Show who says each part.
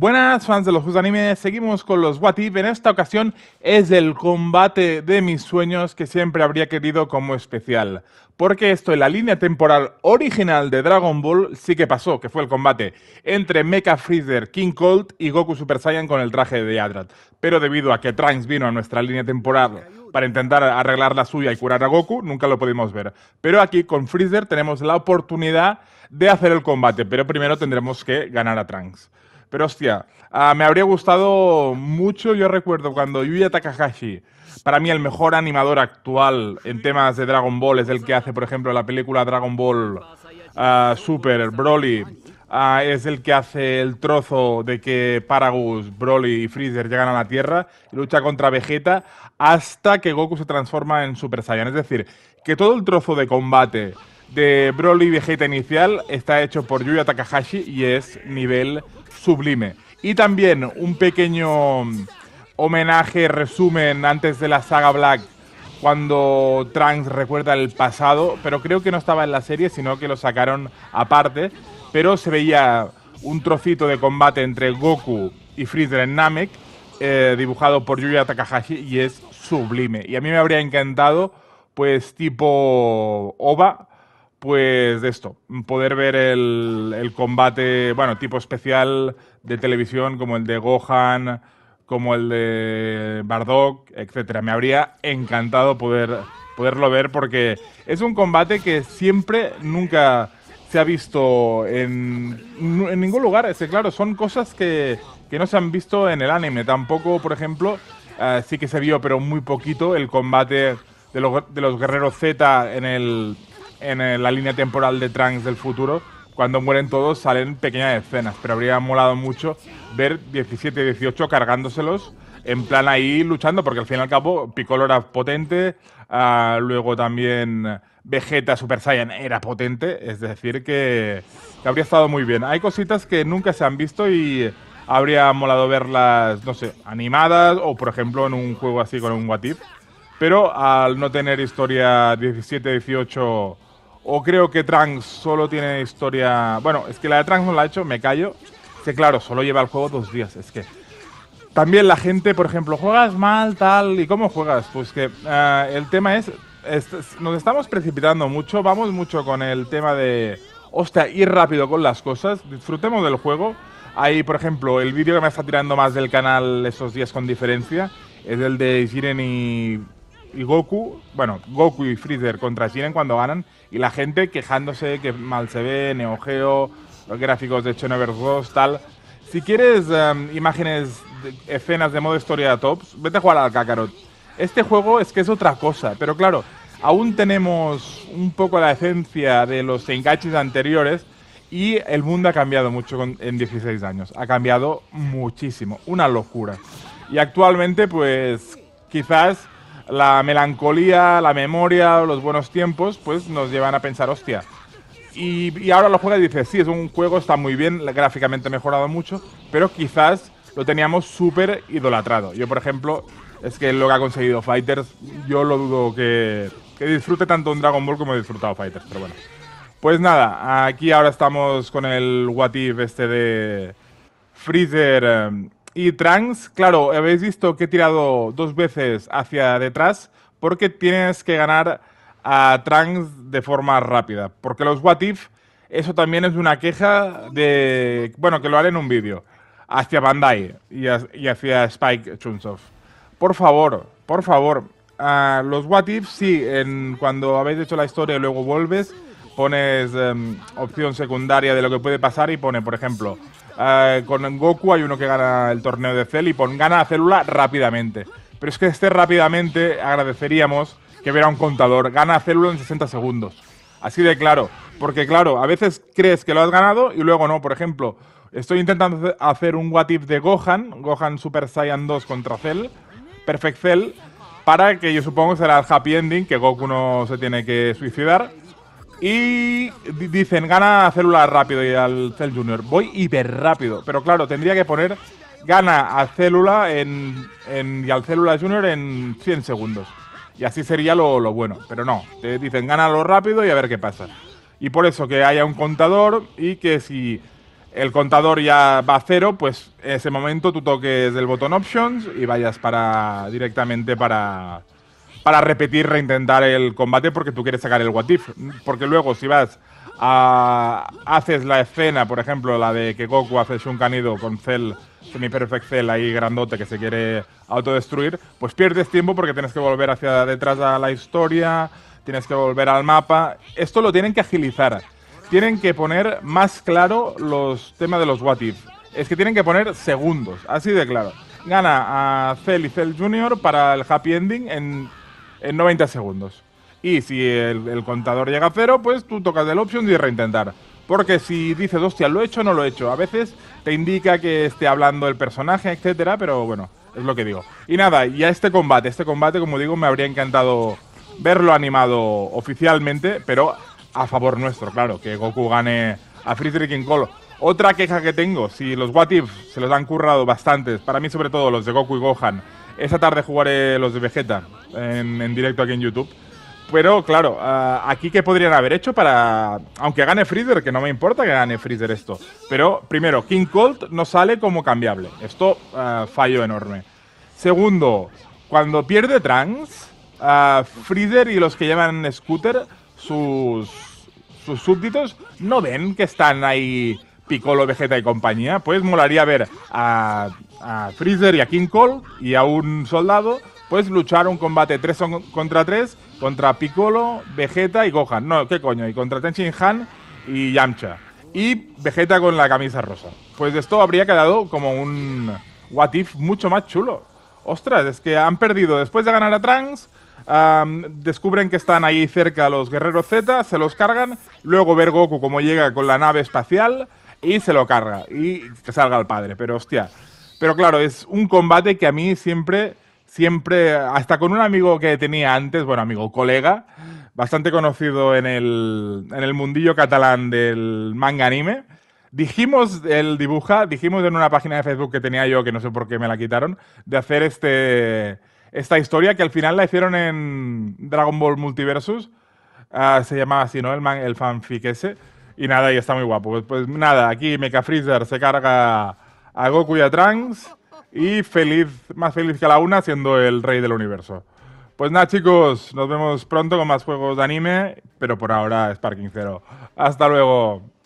Speaker 1: Buenas fans de los juegos anime, seguimos con los What If. En esta ocasión es el combate de mis sueños que siempre habría querido como especial. Porque esto en la línea temporal original de Dragon Ball sí que pasó, que fue el combate entre Mecha Freezer, King Cold y Goku Super Saiyan con el traje de Adrat. Pero debido a que Trunks vino a nuestra línea temporal para intentar arreglar la suya y curar a Goku, nunca lo pudimos ver. Pero aquí con Freezer tenemos la oportunidad de hacer el combate, pero primero tendremos que ganar a Trunks. Pero hostia, ah, me habría gustado mucho, yo recuerdo cuando Yuya Takahashi, para mí el mejor animador actual en temas de Dragon Ball, es el que hace, por ejemplo, la película Dragon Ball ah, Super, Broly, ah, es el que hace el trozo de que Paragus, Broly y Freezer llegan a la Tierra y lucha contra Vegeta hasta que Goku se transforma en Super Saiyan. Es decir, que todo el trozo de combate de Broly Vegeta inicial está hecho por Yuya Takahashi y es nivel sublime. Y también un pequeño homenaje, resumen antes de la saga Black, cuando Trunks recuerda el pasado, pero creo que no estaba en la serie, sino que lo sacaron aparte, pero se veía un trocito de combate entre Goku y Freezer en Namek, eh, dibujado por Yuya Takahashi, y es sublime. Y a mí me habría encantado, pues tipo Oba, pues de esto, poder ver el, combate, bueno, tipo especial de televisión como el de Gohan, como el de Bardock, etcétera. Me habría encantado poder, poderlo ver porque es un combate que siempre, nunca se ha visto en, ningún lugar. claro, son cosas que, que, no se han visto en el anime. Tampoco, por ejemplo, eh, sí que se vio, pero muy poquito, el combate de de los guerreros Z en el en eh, la línea temporal de Trunks del futuro, cuando mueren todos salen pequeñas escenas, pero habría molado mucho ver 17 y 18 cargándoselos, en plan ahí luchando, porque al fin y al cabo Piccolo era potente, ah, luego también Vegeta Super Saiyan era potente, es decir, que, habría estado muy bien. Hay cositas que nunca se han visto y habría molado verlas, no sé, animadas o por ejemplo en un juego así con un What Pero al no tener historia 17, 18 ¿O creo que Trunks solo tiene historia...? Bueno, es que la de Trunks no la ha hecho, me callo. Es que claro, solo lleva el juego dos días, es que... También la gente, por ejemplo, juegas mal, tal, ¿y cómo juegas? Pues que eh, el tema es, nos estamos precipitando mucho, vamos mucho con el tema de, hostia, ir rápido con las cosas, disfrutemos del juego. Hay, por ejemplo, el vídeo que me está tirando más del canal esos días con diferencia, es el de Jiren y y Goku, bueno, Goku y Freezer contra Jiren cuando ganan y la gente quejándose que mal se ve, Neo Geo, los gráficos de Xenoverse 2, tal. Si quieres em, imágenes, escenas de modo historia tops, vete a jugar al Kakarot. Este juego es que es otra cosa, pero claro, aún tenemos un poco la esencia de los enganches anteriores y el mundo ha cambiado mucho en 16 años. Ha cambiado muchísimo, una locura. Y actualmente, pues quizás la melancolía, la memoria, los buenos tiempos, pues nos llevan a pensar, hostia. Y, ahora lo juegas y dices, sí, es un juego, está muy bien, gráficamente mejorado mucho, pero quizás lo teníamos súper idolatrado. Yo, por ejemplo, es que lo que ha conseguido Fighters, yo lo dudo que, disfrute tanto un Dragon Ball como he disfrutado Fighters, pero bueno. Pues nada, aquí ahora estamos con el What este de Freezer em, y trans, claro, habéis visto que he tirado dos veces hacia detrás porque tienes que ganar a trans de forma rápida. Porque los what if, eso también es una queja de... Bueno, que lo haré en un vídeo. Hacia Bandai y, hacia Spike Chunsoft. Por favor, por favor. los what if, sí, en, cuando habéis hecho la historia y luego vuelves, pones em, opción secundaria de lo que puede pasar y pone, por ejemplo... Eh, con Goku hay uno que gana el torneo de Cell y pon, gana a Célula rápidamente. Pero es que este rápidamente agradeceríamos que hubiera un contador. Gana a Célula en 60 segundos. Así de claro. Porque claro, a veces crees que lo has ganado y luego no. Por ejemplo, estoy intentando hacer un what if de Gohan, Gohan Super Saiyan 2 contra Cell, Perfect Cell, para que yo supongo será el happy ending, que Goku no se tiene que suicidar. Y dicen, gana a célula rápido y al Cell Junior. Voy hiper rápido. Pero claro, tendría que poner gana a célula en, y al célula Junior en 100 segundos. Y así sería lo, bueno. Pero no, te dicen, lo rápido y a ver qué pasa. Y por eso que haya un contador y que si el contador ya va a cero, pues en ese momento tú toques el botón Options y vayas para directamente para para repetir, reintentar el combate porque tú quieres sacar el what if. Porque luego si vas a, haces la escena, por ejemplo, la de que Goku hace canido con Cell, semi-perfect Cell ahí grandote que se quiere autodestruir, pues pierdes tiempo porque tienes que volver hacia detrás a la historia, tienes que volver al mapa. Esto lo tienen que agilizar. Tienen que poner más claro los temas de los what if. Es que tienen que poner segundos, así de claro. Gana a Cell y Cell Jr. para el happy ending en en 90 segundos. Y si el, contador llega a cero, pues tú tocas el option y reintentar. Porque si dices, hostia, lo he hecho o no lo he hecho, a veces te indica que esté hablando el personaje, etcétera, pero bueno, es lo que digo. Y nada, ya este combate, este combate, como digo, me habría encantado verlo animado oficialmente, pero a favor nuestro, claro, que Goku gane a Friedrich King Call Otra queja que tengo, si los What se los han currado bastantes, para mí sobre todo los de Goku y Gohan, esa tarde jugaré los de Vegeta, en, directo aquí en YouTube. Pero claro, ah, aquí qué podrían haber hecho para. Aunque gane Freezer, que no me importa que gane Freezer esto. Pero primero, King Cold no sale como cambiable. Esto, ah, fallo enorme. Segundo, cuando pierde Trans ah, Freezer y los que llevan scooter, sus, sus súbditos, no ven que están ahí Piccolo, Vegeta y compañía. Pues molaría ver a, a Freezer y a King Cold... y a un soldado Puedes luchar un combate 3 contra 3 contra Piccolo, Vegeta y Gohan. No, qué coño, y contra Tenshin Han y Yamcha. Y Vegeta con la camisa rosa. Pues esto habría quedado como un What If mucho más chulo. Ostras, es que han perdido después de ganar a Trunks. descubren que están ahí cerca los guerreros Z, se los cargan. Luego ver Goku como llega con la nave espacial y se lo carga. Y que salga el padre, pero hostia. Pero claro, es un combate que a mí siempre siempre, hasta con un amigo que tenía antes, bueno, amigo, colega, bastante conocido en el, mundillo catalán del manga anime. Dijimos, el dibuja, dijimos en una página de Facebook que tenía yo, que no sé por qué me la quitaron, de hacer este, esta historia que al final la hicieron en Dragon Ball Multiversus. Ah, se llamaba así, ¿no? El, man, el fanfic ese. Y nada, y está muy guapo. Pues, pues nada, aquí Mecha Freezer se carga a Goku y a Trunks y feliz, más feliz que la una, siendo el rey del universo. Pues nada, chicos, nos vemos pronto con más juegos de anime, pero por ahora es parking Cero. ¡Hasta luego!